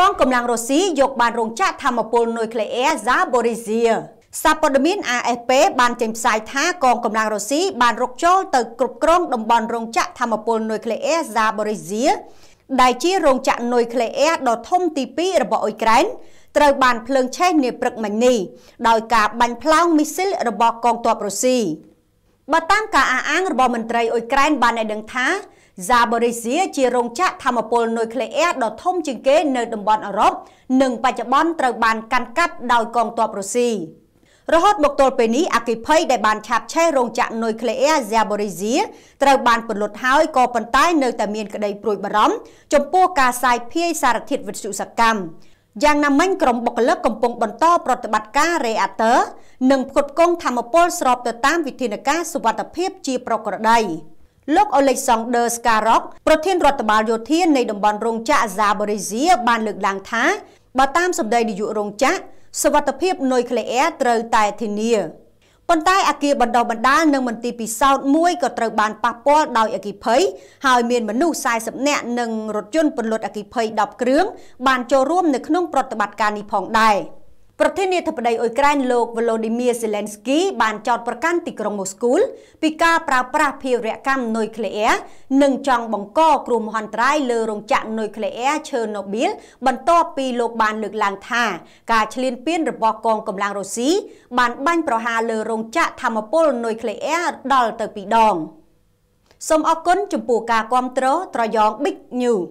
កងកម្លាំងរុស្ស៊ីយកបានរោងចក្រធម្មពលនុយក្លេអ៊ែរ Zaporizhia សារព័ត៌មាន AFP បានចេញផ្សាយថាកងកម្លាំងរុស្ស៊ីបានរុកចូលទៅគ្រប់គ្រងតំបន់រោងចក្រធម្មពលនុយក្លេអ៊ែរ Zaporizhia ដែលជារោងចក្រនុយក្លេអ៊ែរដ៏ធំទី2របស់អ៊ុយក្រែនត្រូវបានភ្លើងឆេះនាព្រឹកមិញនេះដោយការបាញ់ផ្លោងមីស៊ីលរបស់កងទ័ពរុស្ស៊ីបើតាមការអះអាងរបស់មន្ត្រីអ៊ុយក្រែនបានឲ្យដឹងថា Zaporizhia ជារោងចក្រធម្មពលនុយក្លេអ៊ែរដ៏ធំជាងគេនៅតំបន់អឺរ៉ុបនិងបច្ចុប្បន្នត្រូវបានកាន់កាប់ដោយកងទ័ពរុស្ស៊ីរហូតមកទល់ពេលនេះអគិភ័យដែលបានឆាបឆេះរោងចក្រនុយក្លេអ៊ែរ Zaporizhia ត្រូវបានពន្លត់ហើយក៏ប៉ុន្តែនៅតែមានក្តីព្រួយបារម្ភចំពោះការសាយភាយសារធាតុវិទ្យុសកម្មយ៉ាងណាមិញក្រុមបុគ្គលិកកំពុងបន្តប្រតិបត្តិការ Reactor និងផ្គត់ផ្គង់ធម្មពលស្របទៅតាមវិធានការសុវត្ថិភាព ជាប្រក្រតីលោក Alexander Skarok ប្រធានរដ្ឋបាលយោធានៃតំបន់រោងចក្រ Zaporizhia បានលើកឡើងថាបើតាមសម្ដីនាយករោងចក្រសុវត្ថិភាពនុយក្លេអ៊ែរត្រូវតែធានាប៉ុន្តែអាគារបណ្ដុះបណ្ដាលនិងមន្ទីរពិសោធន៍មួយក៏ត្រូវបានប៉ះពាល់ដោយអគិភ័យហើយមានមនុស្ស40នាក់និងរថយន្តពន្លត់អគិភ័យ10គ្រឿងបានចូលរួមនៅក្នុងប្រតិបត្តិការនេះផងដែរ។ប្រធានាធិបតីអ៊ុយក្រែនលោក Volodymyr Zelensky បានចោទប្រកាន់ទីក្រុងម៉ូស្គូពីការប្រើប្រាស់ភាវរកម្មនុយក្លេអ៊ែរនិងចង់បង្កគ្រោះមហន្តរាយលើរោងចក្រនុយក្លេអ៊ែរ Chernobyl បន្ទាប់ពីលោកបានលើកឡើងថាការឈ្លានពានរបស់កងកម្លាំងរុស្ស៊ី បានបាញ់ប្រហារលើរោងចក្រធម្មពលនុយក្លេអ៊ែរដល់ទៅពីរដងសូមអរគុណចំពោះការគាំទ្រត្រយង Big News